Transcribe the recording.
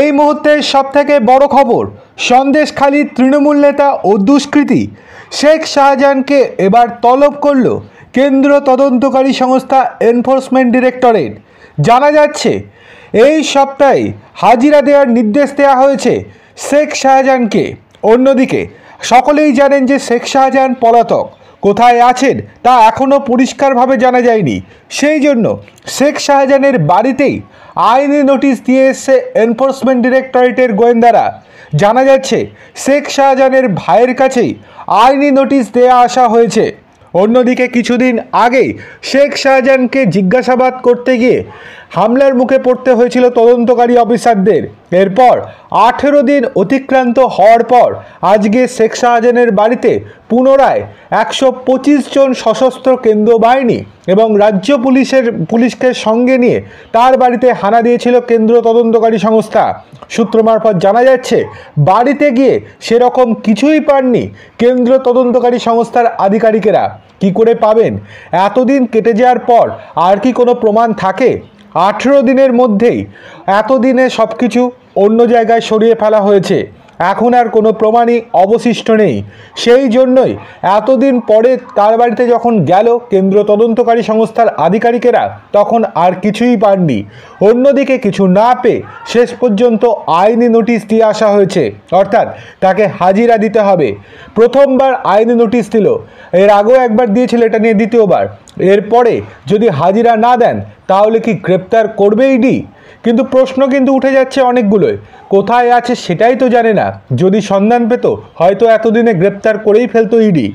এই মুহূর্তে সবথেকে বড় খবর খালি তৃণমূল নেতা ও দুষ্কৃতি শেখ শাহজাহানকে এবার তলব করল কেন্দ্র তদন্তকারী সংস্থা এনফোর্সমেন্ট ডিরেক্টরেট জানা যাচ্ছে এই সপ্তাহে হাজিরা দেওয়ার নির্দেশ দেওয়া হয়েছে শেখ শাহজাহানকে অন্যদিকে সকলেই জানেন যে শেখ শাহজাহান পলাতক কোথায় আছেন তা এখনও পরিষ্কারভাবে জানা যায়নি সেই জন্য শেখ শাহজাহানের বাড়িতেই আইনি নোটিশ দিয়ে এসছে এনফোর্সমেন্ট ডিরেক্টরেটের গোয়েন্দারা জানা যাচ্ছে শেখ শাহজাহানের ভাইয়ের কাছেই আইনি নোটিশ দেওয়া আসা হয়েছে অন্যদিকে কিছুদিন আগেই শেখ শাহজাহানকে জিজ্ঞাসাবাদ করতে গিয়ে হামলার মুখে পড়তে হয়েছিল তদন্তকারী অফিসারদের এরপর আঠেরো দিন অতিক্রান্ত হওয়ার পর আজকে শেখ শাহজাহানের বাড়িতে পুনরায় একশো পঁচিশ জন সশস্ত্র কেন্দ্র বাহিনী এবং রাজ্য পুলিশের পুলিশকে সঙ্গে নিয়ে তার বাড়িতে হানা দিয়েছিল কেন্দ্র তদন্তকারী সংস্থা সূত্র মারফত জানা যাচ্ছে বাড়িতে গিয়ে সেরকম কিছুই পাননি কেন্দ্র তদন্তকারী সংস্থার আধিকারিকেরা কি করে পাবেন এতদিন কেটে যাওয়ার পর আর কি কোনো প্রমাণ থাকে আঠেরো দিনের মধ্যেই এতদিনে সব কিছু অন্য জায়গায় সরিয়ে ফেলা হয়েছে এখন আর কোনো প্রমাণই অবশিষ্ট নেই সেই জন্যই এতদিন পরে তার বাড়িতে যখন গেল কেন্দ্র তদন্তকারী সংস্থার আধিকারিকেরা তখন আর কিছুই পাননি অন্যদিকে কিছু না পেয়ে শেষ পর্যন্ত আইনি নোটিশ দিয়ে আসা হয়েছে অর্থাৎ তাকে হাজিরা দিতে হবে প্রথমবার আইনি নোটিশ দিল এর আগেও একবার দিয়েছিল এটা নিয়ে দ্বিতীয়বার এরপরে যদি হাজিরা না দেন তাহলে কি গ্রেপ্তার করবেই ডি কিন্তু প্রশ্ন কিন্তু উঠে যাচ্ছে অনেকগুলোই কোথায় আছে সেটাই তো জানে না যদি সন্ধান পেত হয়তো এতদিনে গ্রেপ্তার করেই ফেলতো ইডি